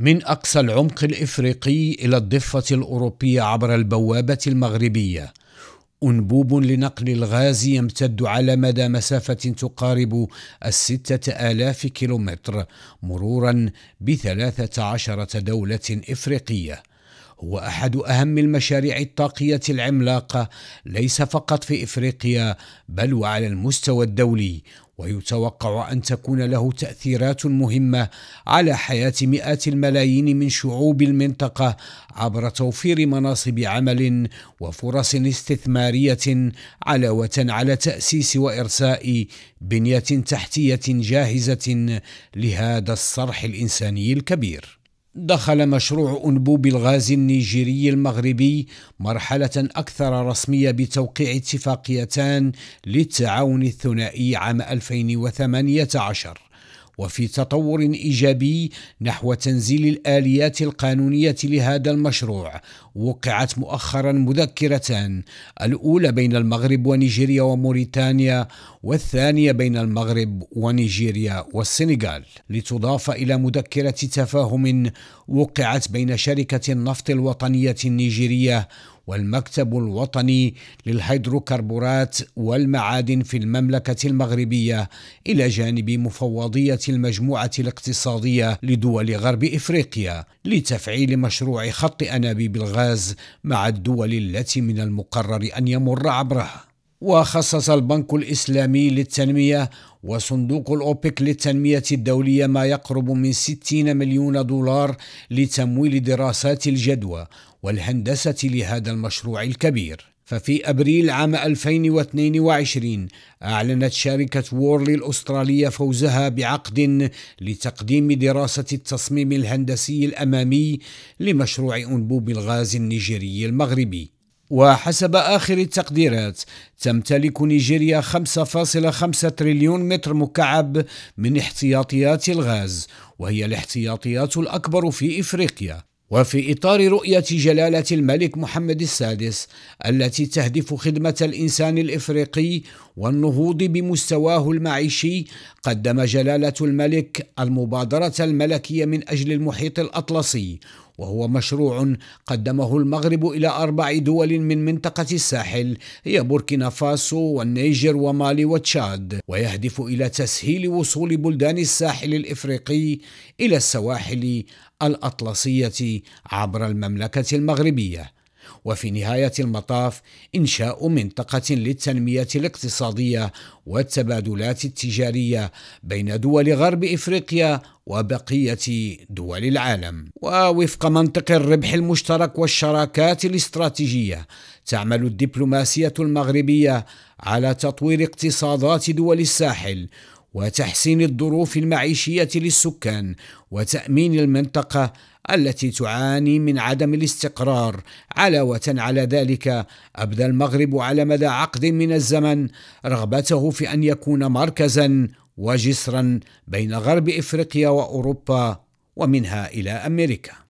من أقصى العمق الإفريقي إلى الضفة الأوروبية عبر البوابة المغربية أنبوب لنقل الغاز يمتد على مدى مسافة تقارب الستة آلاف كيلومتر مرورا بثلاثة عشرة دولة إفريقية هو احد اهم المشاريع الطاقيه العملاقه ليس فقط في افريقيا بل وعلى المستوى الدولي ويتوقع ان تكون له تاثيرات مهمه على حياه مئات الملايين من شعوب المنطقه عبر توفير مناصب عمل وفرص استثماريه علاوه على تاسيس وارساء بنيه تحتيه جاهزه لهذا الصرح الانساني الكبير دخل مشروع أنبوب الغاز النيجيري المغربي مرحلة أكثر رسمية بتوقيع اتفاقيتان للتعاون الثنائي عام 2018 وفي تطور ايجابي نحو تنزيل الاليات القانونيه لهذا المشروع وقعت مؤخرا مذكرتان الاولى بين المغرب ونيجيريا وموريتانيا والثانيه بين المغرب ونيجيريا والسنغال لتضاف الى مذكره تفاهم وقعت بين شركه النفط الوطنيه النيجيريه والمكتب الوطني للهيدروكربورات والمعادن في المملكة المغربية إلى جانب مفوضية المجموعة الاقتصادية لدول غرب إفريقيا لتفعيل مشروع خط أنابيب الغاز مع الدول التي من المقرر أن يمر عبرها وخصص البنك الإسلامي للتنمية وصندوق الأوبك للتنمية الدولية ما يقرب من 60 مليون دولار لتمويل دراسات الجدوى والهندسة لهذا المشروع الكبير ففي أبريل عام 2022 أعلنت شركة وورلي الأسترالية فوزها بعقد لتقديم دراسة التصميم الهندسي الأمامي لمشروع أنبوب الغاز النيجيري المغربي وحسب آخر التقديرات تمتلك نيجيريا 5.5 تريليون متر مكعب من احتياطيات الغاز وهي الاحتياطيات الأكبر في إفريقيا وفي إطار رؤية جلالة الملك محمد السادس التي تهدف خدمة الإنسان الإفريقي والنهوض بمستواه المعيشي قدم جلالة الملك المبادرة الملكية من أجل المحيط الأطلسي وهو مشروع قدمه المغرب إلى أربع دول من منطقة الساحل هي بوركينا فاسو والنيجر ومالي وتشاد ويهدف إلى تسهيل وصول بلدان الساحل الإفريقي إلى السواحل الأطلسية عبر المملكة المغربية وفي نهاية المطاف إنشاء منطقة للتنمية الاقتصادية والتبادلات التجارية بين دول غرب إفريقيا وبقية دول العالم. ووفق منطق الربح المشترك والشراكات الاستراتيجية، تعمل الدبلوماسية المغربية على تطوير اقتصادات دول الساحل وتحسين الظروف المعيشيه للسكان وتامين المنطقه التي تعاني من عدم الاستقرار علاوه على ذلك ابدى المغرب على مدى عقد من الزمن رغبته في ان يكون مركزا وجسرا بين غرب افريقيا واوروبا ومنها الى امريكا